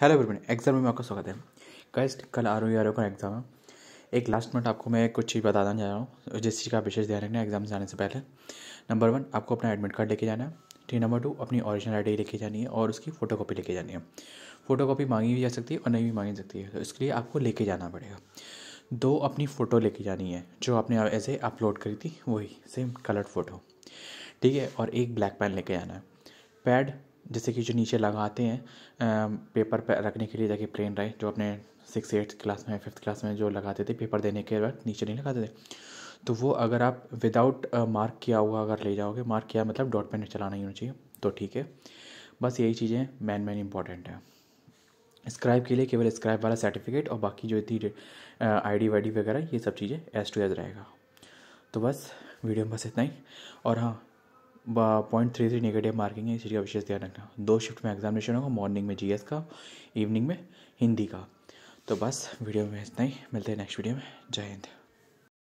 hello everyone exam में आपका स्वागत है कैस्ट कल आर ओ आर ओ का एग्ज़ाम है एक लास्ट मिनट आपको मैं कुछ चीज़ बताना चाह रहा हूँ जिस चीज़ का विशेष ध्यान रखना है एग्जाम जाने से पहले नंबर वन आपको अपना एडमिट कार्ड लेके जाना है ठीक नंबर टू अपनी ओरिजिनल डी लेके जानी है और उसकी फोटो कॉपी लेके जानी है फोटो कॉपी मांगी भी जा सकती है और नहीं भी मांगी जा सकती है तो इसके लिए आपको लेके जाना पड़ेगा दो अपनी फ़ोटो लेके जानी है जो आपने ऐसे अपलोड करी थी वही सेम कलर्ड फ़ोटो ठीक है और एक ब्लैक पेन लेके जाना है पैड जैसे कि जो नीचे लगाते हैं पेपर पर रखने के लिए ताकि प्लेन रहे जो अपने सिक्स एट्थ क्लास में फिफ्थ क्लास में जो लगाते थे पेपर देने के बाद नीचे नहीं लगाते थे तो वो अगर आप विदाउट मार्क किया हुआ अगर ले जाओगे मार्क किया मतलब डॉट पेन चलाना ही होना चाहिए तो ठीक है बस यही चीज़ें मैन मैन इंपॉर्टेंट है स्क्राइब के लिए केवल स्क्राइब वाला सर्टिफिकेट और बाकी जो थी आई डी वाई डी वगैरह ये सब चीज़ें एज टू एज रहेगा तो बस वीडियो में बस इतना ही और हाँ point three three negative marking है इस चीज़ का विशेष ध्यान रखना दो शिफ्ट में एग्जामिनेशन होगा मॉर्निंग में जी का इवनिंग में हिंदी का तो बस वीडियो में इतना ही मिलते हैं नेक्स्ट वीडियो में जय हिंद